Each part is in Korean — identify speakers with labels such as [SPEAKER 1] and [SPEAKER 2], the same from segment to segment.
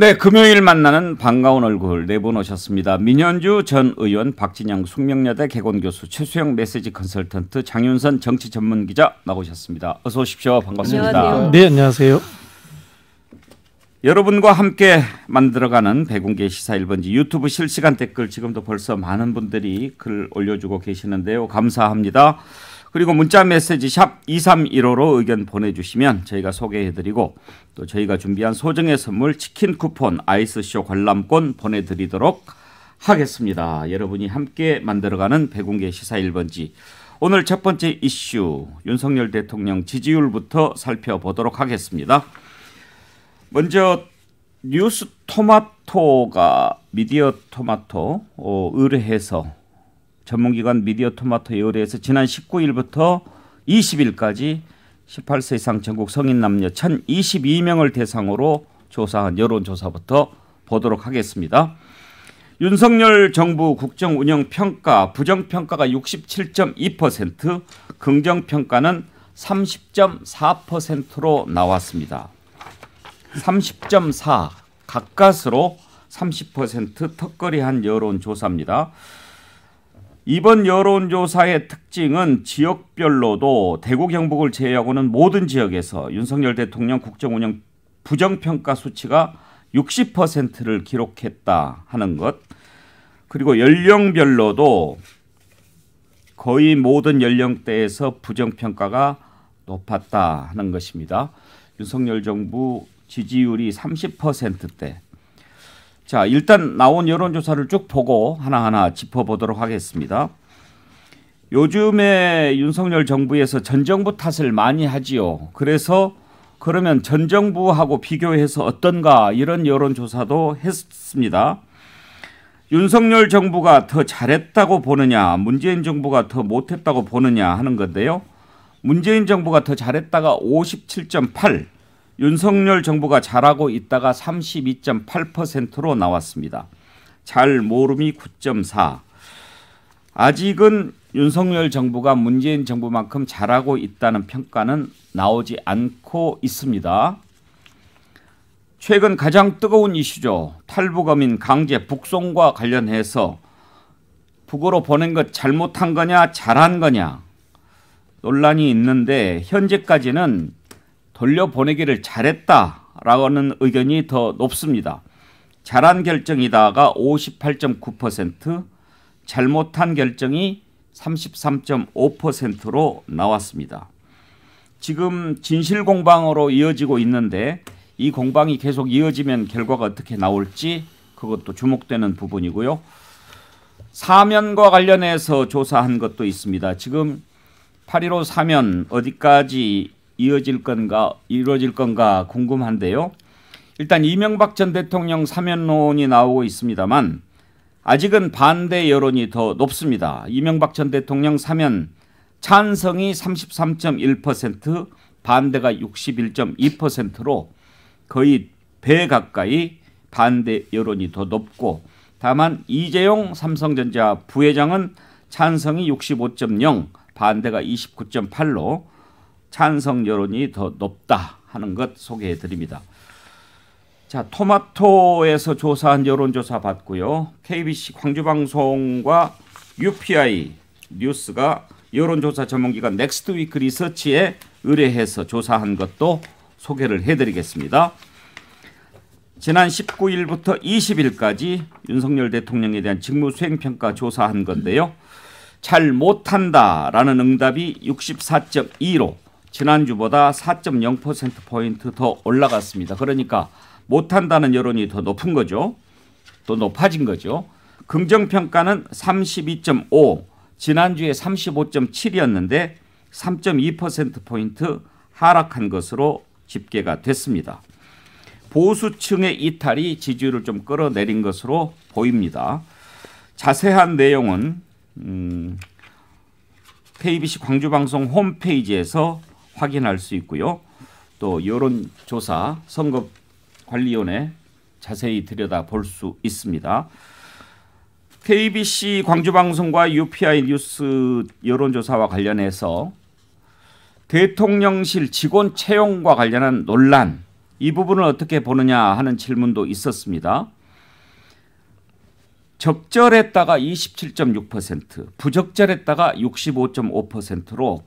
[SPEAKER 1] 네, 금요일 만나는 반가운 얼굴 네 분 오셨습니다. 민현주 전 의원, 박진영 숙명여대 개건교수, 최수영 메시지 컨설턴트, 장윤선 정치 전문 기자 나오셨습니다. 어서 오십시오. 반갑습니다. 안녕하세요. 네, 안녕하세요. 여러분과 함께 만들어가는 백운계 시사 1번지 유튜브 실시간 댓글 지금도 벌써 많은 분들이 글 올려주고 계시는데요. 감사합니다. 그리고 문자 메시지 샵 2315로 의견 보내주시면 저희가 소개해드리고 또 저희가 준비한 소정의 선물 치킨 쿠폰 아이스쇼 관람권 보내드리도록 하겠습니다. 여러분이 함께 만들어가는 배공계 시사 1번지 오늘 첫 번째 이슈 윤석열 대통령 지지율부터 살펴보도록 하겠습니다. 먼저 뉴스 토마토가 미디어 토마토 어, 의뢰해서 전문기관 미디어 토마토에 의뢰에서 지난 19일부터 20일까지 18세 이상 전국 성인 남녀 1,022명을 대상으로 조사한 여론조사부터 보도록 하겠습니다. 윤석열 정부 국정 운영 평가 부정 평가가 67.2%, 긍정 평가는 30.4%로 나왔습니다. 30.4 가까스로 30% 턱걸이한 여론조사입니다. 이번 여론조사의 특징은 지역별로도 대구 경북을 제외하고는 모든 지역에서 윤석열 대통령 국정운영 부정평가 수치가 60%를 기록했다 하는 것 그리고 연령별로도 거의 모든 연령대에서 부정평가가 높았다 하는 것입니다. 윤석열 정부 지지율이 30%대 자, 일단 나온 여론조사를 쭉 보고 하나하나 짚어보도록 하겠습니다. 요즘에 윤석열 정부에서 전 정부 탓을 많이 하지요. 그래서 그러면 전 정부하고 비교해서 어떤가 이런 여론조사도 했습니다. 윤석열 정부가 더 잘했다고 보느냐, 문재인 정부가 더 못했다고 보느냐 하는 건데요. 문재인 정부가 더 잘했다가 57.8, 윤석열 정부가 잘하고 있다가 32.8%로 나왔습니다. 잘 모름이 9.4. 아직은 윤석열 정부가 문재인 정부만큼 잘하고 있다는 평가는 나오지 않고 있습니다. 최근 가장 뜨거운 이슈죠. 탈북어민 강제 북송과 관련해서 북으로 보낸 것 잘못한 거냐 잘한 거냐 논란이 있는데 현재까지는 돌려보내기를 잘했다라는 의견이 더 높습니다. 잘한 결정이다가 58.9%, 잘못한 결정이 33.5%로 나왔습니다. 지금 진실 공방으로 이어지고 있는데 이 공방이 계속 이어지면 결과가 어떻게 나올지 그것도 주목되는 부분이고요. 사면과 관련해서 조사한 것도 있습니다. 지금 8.15 사면 어디까지 이어질 건가 이루어질 건가 궁금한데요. 일단 이명박 전 대통령 사면론이 나오고 있습니다만 아직은 반대 여론이 더 높습니다. 이명박 전 대통령 사면 찬성이 33.1% 반대가 61.2%로 거의 배 가까이 반대 여론이 더 높고 다만 이재용 삼성전자 부회장은 찬성이 65.0 반대가 29.8로 찬성 여론이 더 높다 하는 것 소개해 드립니다. 자, 토마토에서 조사한 여론조사 봤고요. KBC 광주방송과 UPI 뉴스가 여론조사 전문기관 넥스트 위크 리서치에 의뢰해서 조사한 것도 소개를 해드리겠습니다. 지난 19일부터 20일까지 윤석열 대통령에 대한 직무수행평가 조사한 건데요. 잘 못한다라는 응답이 64.2로 지난주보다 4.0%포인트 더 올라갔습니다. 그러니까 못한다는 여론이 더 높은 거죠. 더 높아진 거죠. 긍정평가는 32.5, 지난주에 35.7이었는데 3.2%포인트 하락한 것으로 집계가 됐습니다. 보수층의 이탈이 지지율을 좀 끌어내린 것으로 보입니다. 자세한 내용은 음, KBC 광주방송 홈페이지에서 확인할 수 있고요. 또 여론조사 선거관리위원회 자세히 들여다 볼 수 있습니다. KBC 광주방송과 UPI 뉴스 여론조사와 관련해서 대통령실 직원 채용과 관련한 논란 이 부분을 어떻게 보느냐 하는 질문도 있었습니다. 적절했다가 27.6%, 부적절했다가 65.5%로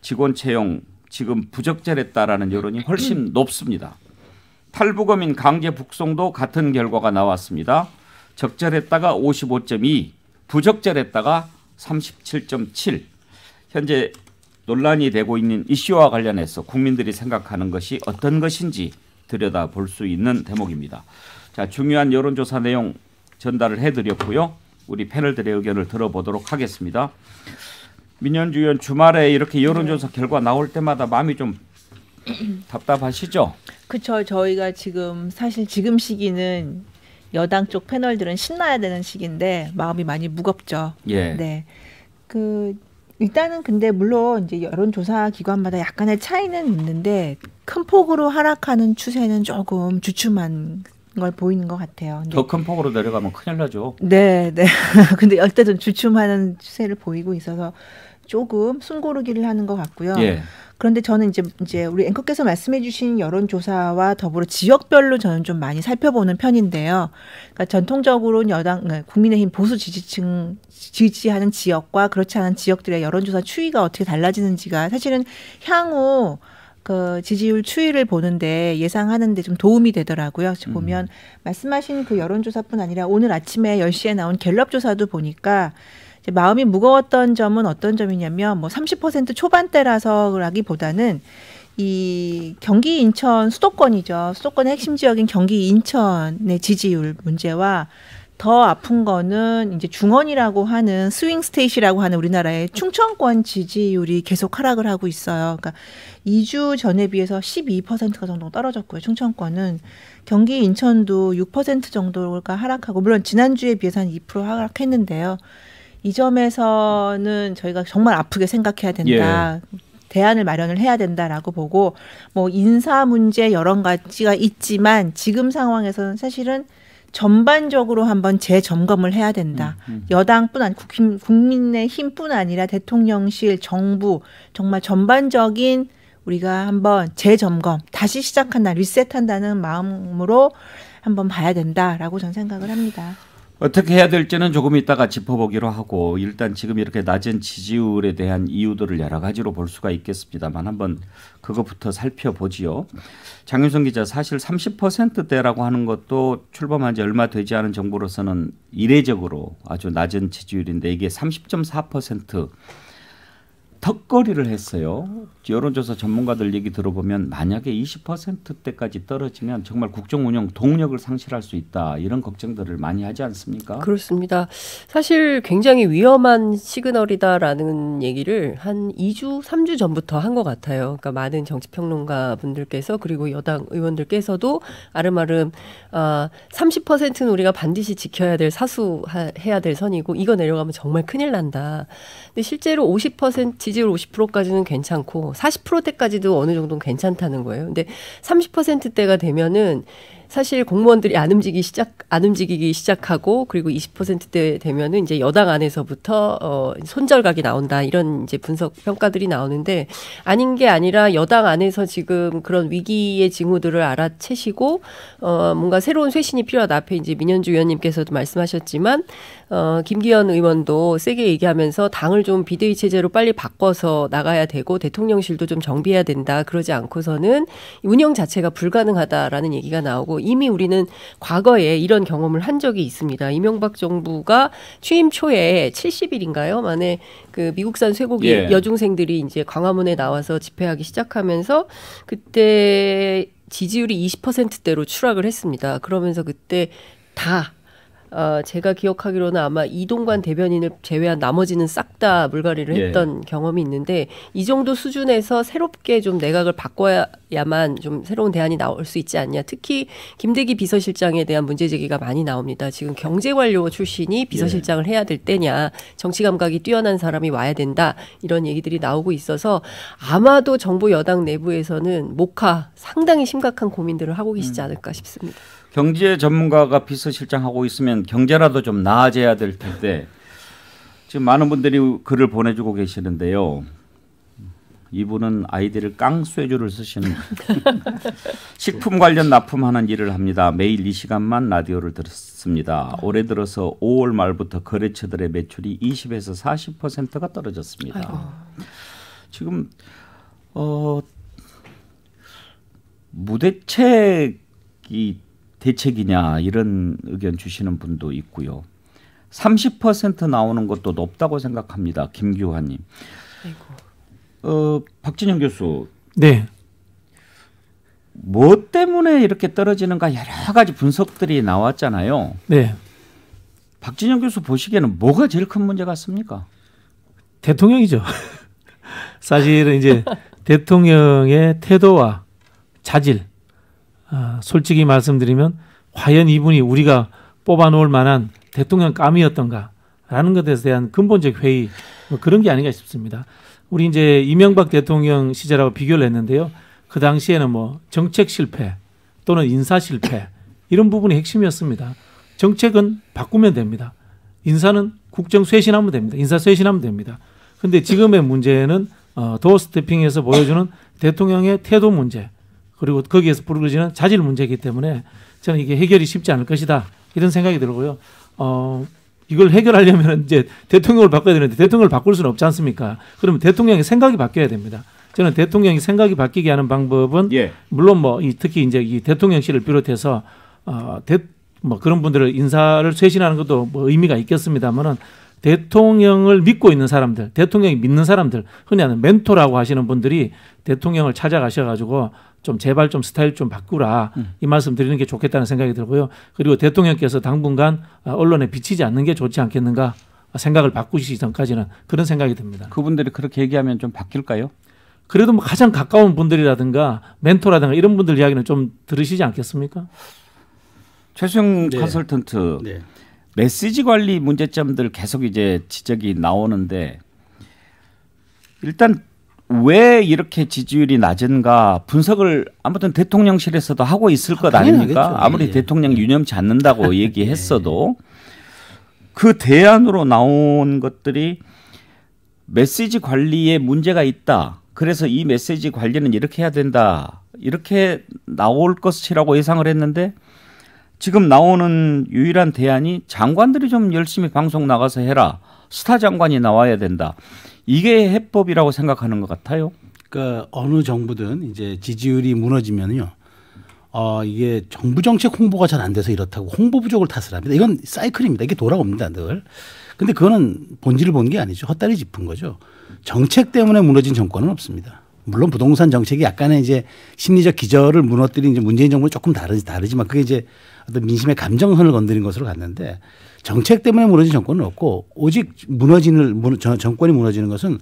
[SPEAKER 1] 직원 채용 지금 부적절했다라는 여론이 훨씬 높습니다. 탈북어민 강제 북송도 같은 결과가 나왔습니다. 적절했다가 55.2, 부적절했다가 37.7. 현재 논란이 되고 있는 이슈와 관련해서 국민들이 생각하는 것이 어떤 것인지 들여다볼 수 있는 대목입니다. 자, 중요한 여론조사 내용 전달을 해드렸고요. 우리 패널들의 의견을 들어보도록 하겠습니다. 민현주 의원 주말에 이렇게 여론조사 결과 나올 때마다 마음이 좀 답답하시죠?
[SPEAKER 2] 그쵸. 저희가 지금 사실 지금 시기는 여당 쪽 패널들은 신나야 되는 시기인데 마음이 많이 무겁죠. 예. 네. 그 일단은 근데 물론 이제 여론조사 기관마다 약간의 차이는 있는데 큰 폭으로 하락하는 추세는 조금 주춤한 걸 보이는 것 같아요.
[SPEAKER 1] 더 큰 폭으로 내려가면 큰일 나죠.
[SPEAKER 2] 네, 네. 근데 열대도 주춤하는 추세를 보이고 있어서 조금 숨고르기를 하는 것 같고요. 예. 그런데 저는 이제 이제 우리 앵커께서 말씀해주신 여론조사와 더불어 지역별로 저는 좀 많이 살펴보는 편인데요. 그러니까 전통적으로는 여당 네, 국민의힘 보수 지지층 지지하는 지역과 그렇지 않은 지역들의 여론조사 추이가 어떻게 달라지는지가 사실은 향후 그 지지율 추이를 보는데 예상하는데 좀 도움이 되더라고요. 지금 음. 보면 말씀하신 그 여론조사뿐 아니라 오늘 아침에 10시에 나온 갤럽 조사도 보니까 마음이 무거웠던 점은 어떤 점이냐면 뭐 30% 초반대라서라기보다는 이 경기 인천 수도권이죠. 수도권의 핵심 지역인 경기 인천의 지지율 문제와 더 아픈 거는 이제 중원이라고 하는 스윙 스테이시라고 하는 우리나라의 충청권 지지율이 계속 하락을 하고 있어요. 그러니까 2주 전에 비해서 12%가 정도 떨어졌고요. 충청권은 경기 인천도 6% 정도가 하락하고 물론 지난주에 비해서 한2% 하락했는데요. 이 점에서는 저희가 정말 아프게 생각해야 된다. 예. 대안을 마련을 해야 된다라고 보고 뭐 인사 문제 여러 가지가 있지만 지금 상황에서는 사실은 전반적으로 한번 재점검을 해야 된다. 음, 음. 여당뿐 아니 국힘, 국민의힘뿐 아니라 대통령실, 정부 정말 전반적인 우리가 한번 재점검 다시 시작한다 리셋한다는 마음으로 한번 봐야 된다라고 저는 생각을 합니다.
[SPEAKER 1] 어떻게 해야 될지는 조금 이따가 짚어보기로 하고 일단 지금 이렇게 낮은 지지율에 대한 이유들을 여러 가지로 볼 수가 있겠습니다만 한번 그것부터 살펴보지요. 장윤성 기자 사실 30%대라고 하는 것도 출범한 지 얼마 되지 않은 정부로서는 이례적으로 아주 낮은 지지율인데 이게 30.4% 턱걸이를 했어요. 여론조사 전문가들 얘기 들어보면 만약에 20%대까지 떨어지면 정말 국정 운영 동력을 상실할 수 있다 이런 걱정들을 많이 하지 않습니까?
[SPEAKER 3] 그렇습니다. 사실 굉장히 위험한 시그널이다라는 얘기를 한 2주, 3주 전부터 한 것 같아요. 그러니까 많은 정치 평론가 분들께서 그리고 여당 의원들께서도 아름아름 아, 30%는 우리가 반드시 지켜야 될 사수해야 될 선이고 이거 내려가면 정말 큰일 난다. 근데 실제로 50% 지지 지지율 50%까지는 괜찮고 40%대까지도 어느 정도는 괜찮다는 거예요. 근데 30%대가 되면은 사실 공무원들이 안움직이 시작 안 움직이기 시작하고 그리고 20%대 되면은 이제 여당 안에서부터 어 손절각이 나온다 이런 이제 분석 평가들이 나오는데 아닌 게 아니라 여당 안에서 지금 그런 위기의 징후들을 알아채시고 어 뭔가 새로운 쇄신이 필요하다 앞에 이제 민현주 의원님께서도 말씀하셨지만 어, 김기현 의원도 세게 얘기하면서 당을 좀 비대위 체제로 빨리 바꿔서 나가야 되고 대통령실도 좀 정비해야 된다. 그러지 않고서는 운영 자체가 불가능하다라는 얘기가 나오고 이미 우리는 과거에 이런 경험을 한 적이 있습니다. 이명박 정부가 취임 초에 70일인가요? 만에 그 미국산 쇠고기 예. 여중생들이 이제 광화문에 나와서 집회하기 시작하면서 그때 지지율이 20%대로 추락을 했습니다. 그러면서 그때 다 어, 제가 기억하기로는 아마 이동관 대변인을 제외한 나머지는 싹 다 물갈이를 예. 했던 예. 경험이 있는데 이 정도 수준에서 새롭게 좀 내각을 바꿔야만 좀 새로운 대안이 나올 수 있지 않냐. 특히 김대기 비서실장에 대한 문제 제기가 많이 나옵니다. 지금 경제관료 출신이 예. 비서실장을 해야 될 때냐, 정치 감각이 뛰어난 사람이 와야 된다 이런 얘기들이 나오고 있어서 아마도 정부 여당 내부에서는 목하 상당히 심각한 고민들을 하고 계시지 음. 않을까 싶습니다. 음.
[SPEAKER 1] 경제 전문가가 비서실장 하고 있으면 경제라도 좀 나아져야 될 텐데 지금 많은 분들이 글을 보내주고 계시는데요. 이분은 아이들을 깡쇠주를 쓰시는 식품 관련 납품하는 일을 합니다. 매일 이 시간만 라디오를 들었습니다. 올해 들어서 5월 말부터 거래처들의 매출이 20에서 40%가 떨어졌습니다. 아이고. 지금 어, 무대책이 대책이냐 이런 의견 주시는 분도 있고요. 30% 나오는 것도 높다고 생각합니다. 김규환님. 어, 박진영 교수. 네. 뭐 때문에 이렇게 떨어지는가 여러 가지 분석들이 나왔잖아요.
[SPEAKER 4] 네. 박진영 교수 보시기에는 뭐가 제일 큰 문제 같습니까? 대통령이죠. 사실은 이제 대통령의 태도와 자질 아, 솔직히 말씀드리면 과연 이분이 우리가 뽑아놓을 만한 대통령 감이었던가라는 것에 대한 근본적 회의 뭐 그런 게 아닌가 싶습니다. 우리 이제 이명박 대통령 시절하고 비교를 했는데요. 그 당시에는 뭐 정책 실패 또는 인사 실패 이런 부분이 핵심이었습니다. 정책은 바꾸면 됩니다. 인사는 국정 쇄신하면 됩니다. 인사 쇄신하면 됩니다. 근데 지금의 문제는 어, 도어 스태핑에서 보여주는 대통령의 태도 문제 그리고 거기에서 불거지는 자질 문제이기 때문에 저는 이게 해결이 쉽지 않을 것이다 이런 생각이 들고요. 어, 이걸 해결하려면 이제 대통령을 바꿔야 되는데 대통령을 바꿀 수는 없지 않습니까? 그러면 대통령의 생각이 바뀌어야 됩니다. 저는 대통령이 생각이 바뀌게 하는 방법은 예. 물론 뭐이 특히 이제 이 대통령실을 비롯해서 어, 대, 뭐 그런 분들을 인사를 쇄신하는 것도 뭐 의미가 있겠습니다만은 대통령을 믿고 있는 사람들, 대통령이 믿는 사람들, 흔히 하는 멘토라고 하시는 분들이 대통령을 찾아가셔가지고 좀 제발 좀 스타일 좀 바꾸라 음. 이 말씀 드리는 게 좋겠다는 생각이 들고요. 그리고 대통령께서 당분간 어, 언론에 비치지 않는 게 좋지 않겠는가 생각을 바꾸시기 전까지는 그런 생각이 듭니다. 그분들이 그렇게 얘기하면 좀 바뀔까요? 그래도 뭐 가장 가까운 분들이라든가 멘토라든가 이런 분들 이야기는 좀 들으시지 않겠습니까? 최승
[SPEAKER 1] 네. 컨설턴트 네. 메시지 관리 문제점들 계속 이제 지적이 나오는데 일단 왜 이렇게 지지율이 낮은가 분석을 아무튼 대통령실에서도 하고 있을 아, 것 아닙니까? 하겠죠. 예, 아무리 예, 대통령 예. 유념치 않는다고 예. 얘기했어도 그 대안으로 나온 것들이 메시지 관리에 문제가 있다. 그래서 이 메시지 관리는 이렇게 해야 된다. 이렇게 나올 것이라고 예상을 했는데 지금 나오는 유일한 대안이 장관들이 좀 열심히 방송 나가서 해라. 스타 장관이
[SPEAKER 5] 나와야 된다. 이게 해법이라고 생각하는 것 같아요. 그 어느 정부든 이제 지지율이 무너지면요. 어, 이게 정부 정책 홍보가 잘 안 돼서 이렇다고 홍보 부족을 탓을 합니다. 이건 사이클입니다. 이게 돌아옵니다, 늘. 근데 그거는 본질을 본 게 아니죠. 헛다리 짚은 거죠. 정책 때문에 무너진 정권은 없습니다. 물론 부동산 정책이 약간의 이제 심리적 기저를 무너뜨린 이제 문재인 정부는 조금 다르지, 다르지만 그게 이제 어떤 민심의 감정선을 건드린 것으로 갔는데 정책 때문에 무너진 정권은 없고 오직 무너지는 정권이 무너지는 것은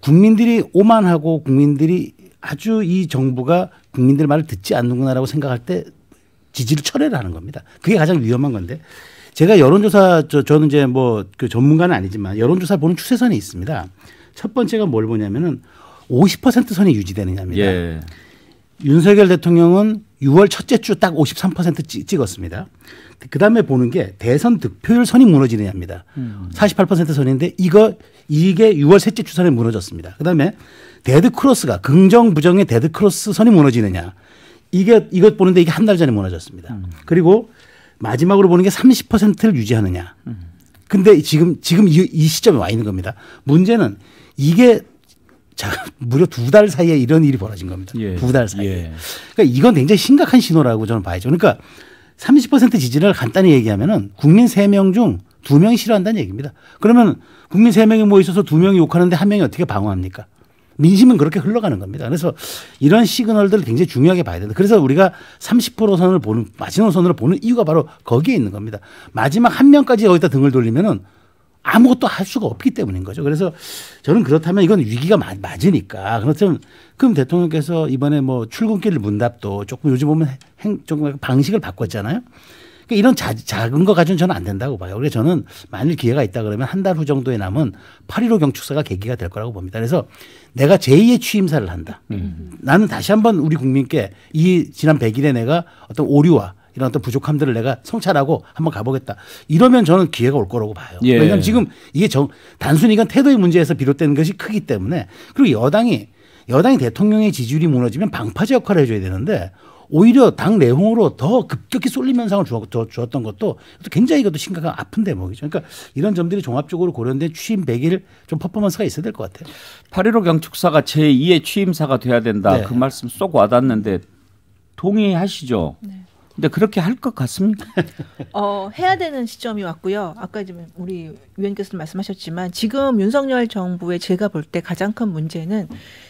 [SPEAKER 5] 국민들이 오만하고 국민들이 아주 이 정부가 국민들 말을 듣지 않는구나라고 생각할 때 지지를 철회를 하는 겁니다. 그게 가장 위험한 건데 제가 여론조사 저, 저는 이제 뭐 그 전문가는 아니지만 여론조사 보는 추세선이 있습니다. 첫 번째가 뭘 보냐면은 50% 선이 유지되느냐입니다. 예. 윤석열 대통령은 6월 첫째 주 딱 53% 찍었습니다. 그 다음에 보는 게 대선 득표율 선이 무너지느냐입니다. 48% 선인데 이거 이게 6월 셋째 주 선에 무너졌습니다. 그 다음에 데드 크로스가 긍정 부정의 데드 크로스 선이 무너지느냐 이게 이것 보는데 이게 한 달 전에 무너졌습니다. 음. 그리고 마지막으로 보는 게 30%를 유지하느냐. 음. 근데 지금 지금 이, 이 시점에 와 있는 겁니다. 문제는 이게 자, 무려 두 달 사이에 이런 일이 벌어진 겁니다. 예. 두달 사이에. 예. 그러니까 이건 굉장히 심각한 신호라고 저는 봐야죠. 그러니까 30% 지지를 간단히 얘기하면은 국민 세명중 두명이 싫어한다는 얘기입니다. 그러면 국민 세명이 모여 있어서 두명이 욕하는데 한명이 어떻게 방어합니까? 민심은 그렇게 흘러가는 겁니다. 그래서 이런 시그널들을 굉장히 중요하게 봐야 된다. 그래서 우리가 30% 선을 보는 마지노선으로 보는 이유가 바로 거기에 있는 겁니다. 마지막 한 명까지 여기다 등을 돌리면은 아무것도 할 수가 없기 때문인 거죠. 그래서 저는 그렇다면 이건 위기가 맞, 맞으니까 그렇다면 그럼 대통령께서 이번에 뭐 출근길 문답도 조금 요즘 보면 행, 조금 방식을 바꿨잖아요. 그러니까 이런 자, 작은 거 가지고는 저는 안 된다고 봐요. 그래서 그러니까 저는 만일 기회가 있다 그러면 한 달 후 정도에 남은 8.15 경축사가 계기가 될 거라고 봅니다. 그래서 내가 제2의 취임사를 한다. 음. 나는 다시 한번 우리 국민께 이 지난 100일에 내가 어떤 오류와 이런 어떤 부족함들을 내가 성찰하고 한번 가보겠다. 이러면 저는 기회가 올 거라고 봐요. 예. 왜냐하면 지금 이게 정, 단순히 이건 태도의 문제에서 비롯된 것이 크기 때문에 그리고 여당이 여당이 대통령의 지지율이 무너지면 방파제 역할을 해줘야 되는데 오히려 당 내홍으로 더 급격히 쏠림 현상을 주었던 것도 굉장히 이것도 심각한 아픈 대목이죠. 그러니까 이런 점들이 종합적으로 고려된 취임 100일 좀 퍼포먼스가 있어야 될 것 같아요.
[SPEAKER 1] 8.15 경축사가 제2의 취임사가 돼야
[SPEAKER 5] 된다. 네. 그 말씀
[SPEAKER 1] 쏙 와닿는데 동의하시죠? 네. 근데 그렇게 할 것 같습니다.
[SPEAKER 2] 어, 해야 되는 시점이 왔고요. 아까 이제 우리 위원께서 말씀하셨지만 지금 윤석열 정부의 제가 볼 때 가장 큰 문제는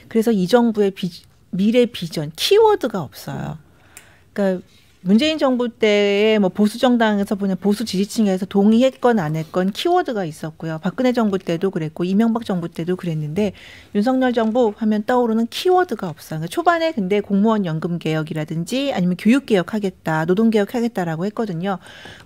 [SPEAKER 2] 그래서 이 정부의 비, 미래 비전 키워드가 없어요. 그러니까 문재인 정부 때에 뭐 보수 정당에서 보는 보수 지지층에서 동의했건 안 했건 키워드가 있었고요. 박근혜 정부 때도 그랬고 이명박 정부 때도 그랬는데 윤석열 정부 하면 떠오르는 키워드가 없어요. 그러니까 초반에 근데 공무원 연금 개혁이라든지 아니면 교육 개혁 하겠다, 노동 개혁 하겠다라고 했거든요.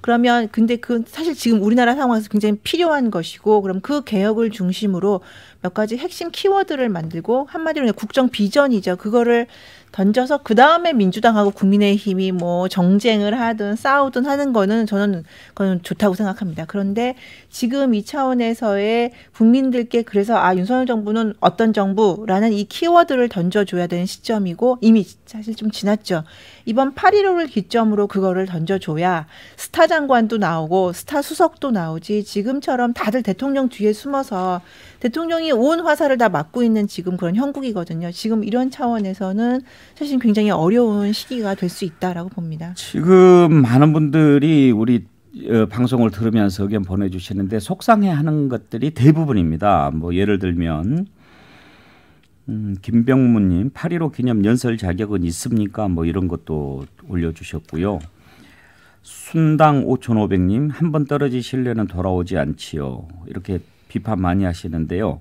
[SPEAKER 2] 그러면 근데 그 사실 지금 우리나라 상황에서 굉장히 필요한 것이고 그럼 그 개혁을 중심으로 몇 가지 핵심 키워드를 만들고 한마디로 국정 비전이죠. 그거를 던져서 그 다음에 민주당하고 국민의힘이 뭐 정쟁을 하든 싸우든 하는 거는 저는 그건 좋다고 생각합니다. 그런데 지금 이 차원에서의 국민들께 그래서 아 윤석열 정부는 어떤 정부라는 이 키워드를 던져줘야 되는 시점이고 이미 사실 좀 지났죠. 이번 8.15를 기점으로 그거를 던져줘야 스타 장관도 나오고 스타 수석도 나오지 지금처럼 다들 대통령 뒤에 숨어서 대통령이 온 화살을 다맞고 있는 지금 그런 형국이거든요. 지금 이런 차원에서는 사실 굉장히 어려운 시기가 될 수 있다라고 봅니다.
[SPEAKER 1] 지금 많은 분들이 우리 어, 방송을 들으면서 의견 보내주시는데 속상해하는 것들이 대부분입니다. 뭐 예를 들면 음, 김병무님 8.15 기념 연설 자격은 있습니까? 뭐 이런 것도 올려주셨고요. 순당 5,500님 한 번 떨어지실려는 돌아오지 않지요. 이렇게 비판 많이 하시는데요.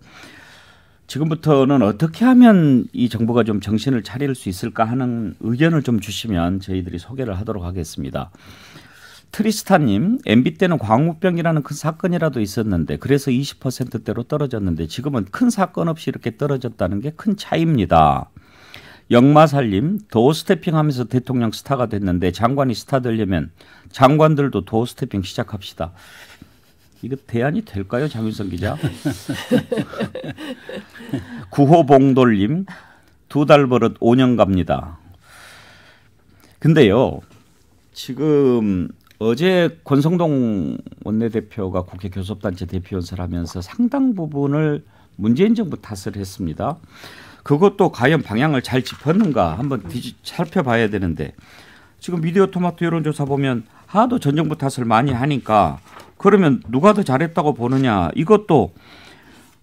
[SPEAKER 1] 지금부터는 어떻게 하면 이 정부가 좀 정신을 차릴 수 있을까 하는 의견을 좀 주시면 저희들이 소개를 하도록 하겠습니다. 트리스타님, MB 때는 광우병이라는 큰 사건이라도 있었는데 그래서 20%대로 떨어졌는데 지금은 큰 사건 없이 이렇게 떨어졌다는 게 큰 차이입니다. 영마살님, 도어스태핑하면서 대통령 스타가 됐는데 장관이 스타 되려면 장관들도 도어스태핑 시작합시다. 이거 대안이 될까요, 장윤성 기자? 구호봉돌님, 두 달벌릇 5년 갑니다. 근데요, 지금 어제 권성동 원내대표가 국회 교섭단체 대표연설 하면서 상당 부분을 문재인 정부 탓을 했습니다. 그것도 과연 방향을 잘 짚었는가 한번 뒤집, 살펴봐야 되는데 지금 미디어 토마토 여론조사 보면 하도 전 정부 탓을 많이 하니까 그러면 누가 더 잘했다고 보느냐 이것도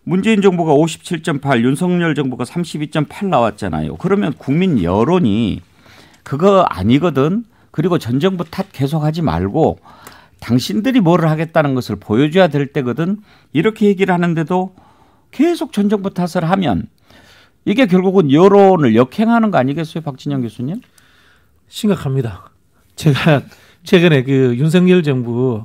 [SPEAKER 1] 문재인 정부가 57.8 윤석열 정부가 32.8 나왔잖아요. 그러면 국민 여론이 그거 아니거든 그리고 전 정부 탓 계속하지 말고 당신들이 뭘 하겠다는 것을 보여줘야 될 때거든 이렇게 얘기를 하는데도 계속 전 정부 탓을 하면 이게 결국은 여론을 역행하는 거 아니겠어요,
[SPEAKER 4] 박진영 교수님? 심각합니다. 제가 최근에 그 윤석열 정부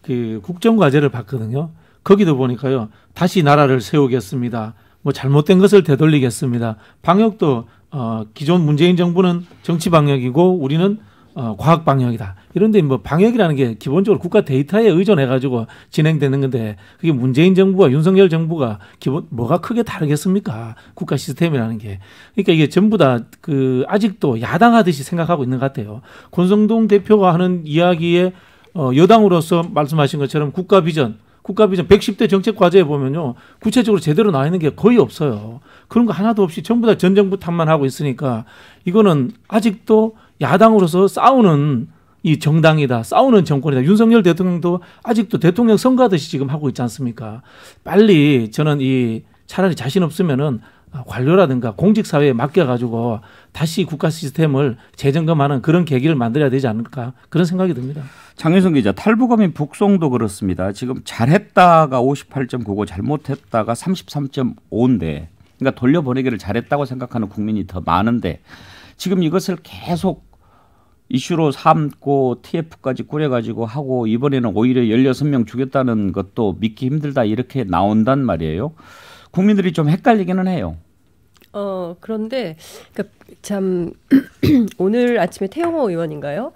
[SPEAKER 4] 그 국정과제를 봤거든요. 거기도 보니까요. 다시 나라를 세우겠습니다. 뭐 잘못된 것을 되돌리겠습니다. 방역도 어, 기존 문재인 정부는 정치 방역이고 우리는 어, 과학 방역이다. 이런데 뭐 방역이라는 게 기본적으로 국가 데이터에 의존해 가지고 진행되는 건데 그게 문재인 정부와 윤석열 정부가 기본 뭐가 크게 다르겠습니까? 국가 시스템이라는 게. 그러니까 이게 전부 다 그 아직도 야당하듯이 생각하고 있는 것 같아요. 권성동 대표가 하는 이야기에 어, 여당으로서 말씀하신 것처럼 국가 비전 국가 비전 110대 정책 과제에 보면요. 구체적으로 제대로 나와 있는 게 거의 없어요. 그런 거 하나도 없이 전부 다 전 정부 탓만 하고 있으니까 이거는 아직도 야당으로서 싸우는 이 정당이다. 싸우는 정권이다. 윤석열 대통령도 아직도 대통령 선거하듯이 지금 하고 있지 않습니까? 빨리 저는 이 차라리 자신 없으면은 관료라든가 공직사회에 맡겨가지고 다시 국가 시스템을 재점검하는 그런 계기를 만들어야 되지 않을까 그런 생각이 듭니다. 장윤성
[SPEAKER 1] 기자 탈북어민 북송도 그렇습니다. 지금 잘했다가 58.9고 잘못했다가 33.5인데 그러니까 돌려보내기를 잘했다고 생각하는 국민이 더 많은데 지금 이것을 계속 이슈로 삼고 TF까지 꾸려가지고 하고 이번에는 오히려 16명 죽였다는 것도 믿기 힘들다 이렇게 나온단 말이에요. 국민들이 좀 헷갈리기는 해요.
[SPEAKER 3] 어 그런데 그러니까 참 오늘 아침에 태영호 의원인가요?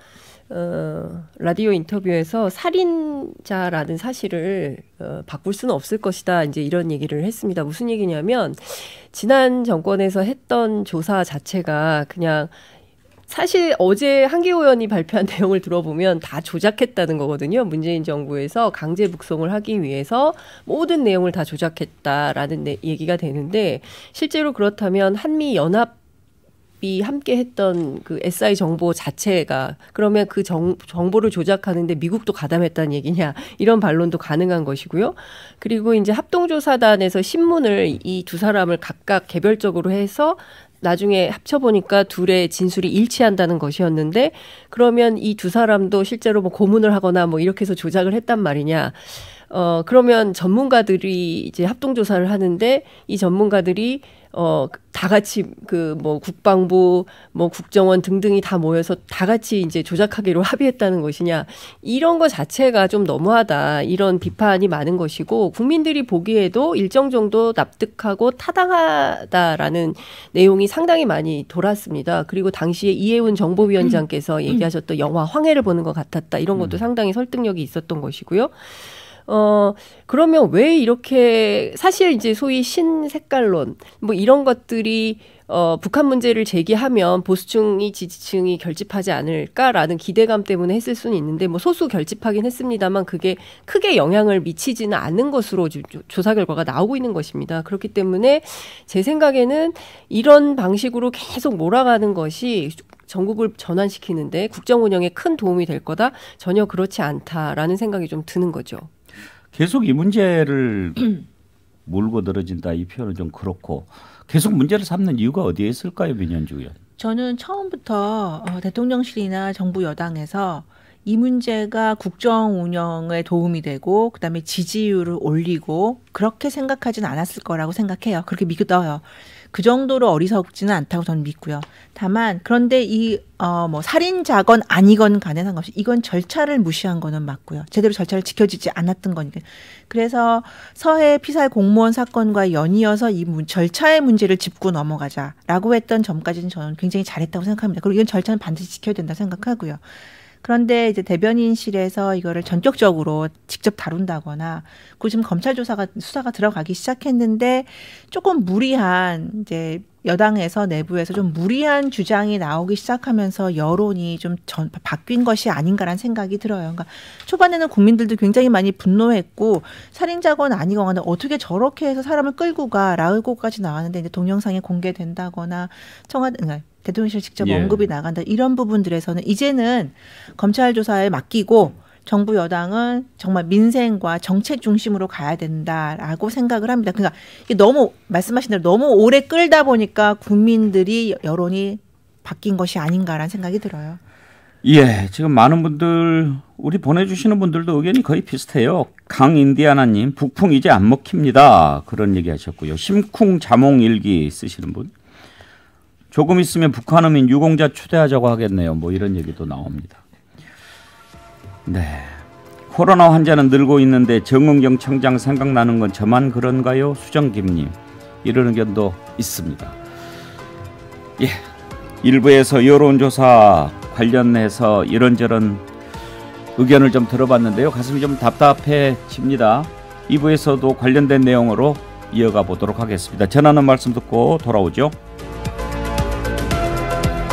[SPEAKER 3] 어, 라디오 인터뷰에서 살인자라는 사실을 어, 바꿀 수는 없을 것이다. 이제 이런 얘기를 했습니다. 무슨 얘기냐면 지난 정권에서 했던 조사 자체가 그냥 사실 어제 한기호 의원이 발표한 내용을 들어보면 다 조작했다는 거거든요. 문재인 정부에서 강제 북송을 하기 위해서 모든 내용을 다 조작했다라는 얘기가 되는데 실제로 그렇다면 한미 연합 이 함께 했던 그 SI 정보 자체가 그러면 그 정, 정보를 조작하는데 미국도 가담했다는 얘기냐 이런 반론도 가능한 것이고요. 그리고 이제 합동조사단에서 신문을 이 두 사람을 각각 개별적으로 해서 나중에 합쳐보니까 둘의 진술이 일치한다는 것이었는데 그러면 이 두 사람도 실제로 뭐 고문을 하거나 뭐 이렇게 해서 조작을 했단 말이냐. 어, 그러면 전문가들이 이제 합동조사를 하는데 이 전문가들이 어, 다 같이 그 뭐 국방부, 뭐 국정원 등등이 다 모여서 다 같이 이제 조작하기로 합의했다는 것이냐 이런 거 자체가 좀 너무하다 이런 비판이 많은 것이고 국민들이 보기에도 일정 정도 납득하고 타당하다라는 내용이 상당히 많이 돌았습니다. 그리고 당시에 이혜훈 정보위원장께서 음. 얘기하셨던 영화 황해를 보는 것 같았다 이런 것도 음. 상당히 설득력이 있었던 것이고요. 어, 그러면 왜 이렇게 사실 이제 소위 신색깔론 뭐 이런 것들이 어, 북한 문제를 제기하면 보수층이 지지층이 결집하지 않을까라는 기대감 때문에 했을 수는 있는데 뭐 소수 결집하긴 했습니다만 그게 크게 영향을 미치지는 않는 것으로 조, 조사 결과가 나오고 있는 것입니다. 그렇기 때문에 제 생각에는 이런 방식으로 계속 몰아가는 것이 전국을 전환시키는데 국정 운영에 큰 도움이 될 거다 전혀 그렇지 않다라는 생각이 좀 드는 거죠.
[SPEAKER 1] 계속 이 문제를 몰고 늘어진다 이 표현은 좀 그렇고 계속 문제를 삼는 이유가 어디에 있을까요, 민현주 의원?
[SPEAKER 2] 저는 처음부터 어, 대통령실이나 정부 여당에서 이 문제가 국정 운영에 도움이 되고 그다음에 지지율을 올리고 그렇게 생각하진 않았을 거라고 생각해요. 그렇게 믿어요. 그 정도로 어리석지는 않다고 저는 믿고요. 다만 그런데 이어뭐 살인자건 아니건 간에 상관없이 이건 절차를 무시한 거는 맞고요. 제대로 절차를 지켜지지 않았던 거니까. 그래서 서해 피살 공무원 사건과 연이어서 이 문, 절차의 문제를 짚고 넘어가자라고 했던 점까지는 저는 굉장히 잘했다고 생각합니다. 그리고 이건 절차는 반드시 지켜야 된다 생각하고요. 그런데 이제 대변인실에서 이거를 전격적으로 직접 다룬다거나 그 지금 검찰 조사가 수사가 들어가기 시작했는데 조금 무리한 이제 여당에서 내부에서 좀 무리한 주장이 나오기 시작하면서 여론이 좀 전, 바뀐 것이 아닌가라는 생각이 들어요. 그러니까 초반에는 국민들도 굉장히 많이 분노했고 살인자건 아니거나 어떻게 저렇게 해서 사람을 끌고 가라고까지 나왔는데 이제 동영상이 공개된다거나 청와대 그러니까 대통령실 직접 예. 언급이 나간다 이런 부분들에서는 이제는 검찰 조사에 맡기고 정부 여당은 정말 민생과 정책 중심으로 가야 된다라고 생각을 합니다. 그러니까 이게 너무 말씀하신 대로 너무 오래 끌다 보니까 국민들이 여론이 바뀐 것이 아닌가라는 생각이 들어요.
[SPEAKER 1] 예, 지금 많은 분들 우리 보내주시는 분들도 의견이 거의 비슷해요. 강인디아나님 북풍 이제 안 먹힙니다 그런 얘기하셨고요. 심쿵 자몽 일기 쓰시는 분. 조금 있으면 북한 음인 유공자 초대하자고 하겠네요. 뭐 이런 얘기도 나옵니다. 네. 코로나 환자는 늘고 있는데 정은경 청장 생각나는 건 저만 그런가요? 수정김님 이런 의견도 있습니다. 예, 일부에서 여론조사 관련해서 이런저런 의견을 좀 들어봤는데요. 가슴이 좀 답답해집니다. 2부에서도 관련된 내용으로 이어가 보도록 하겠습니다. 전하는 말씀 듣고 돌아오죠.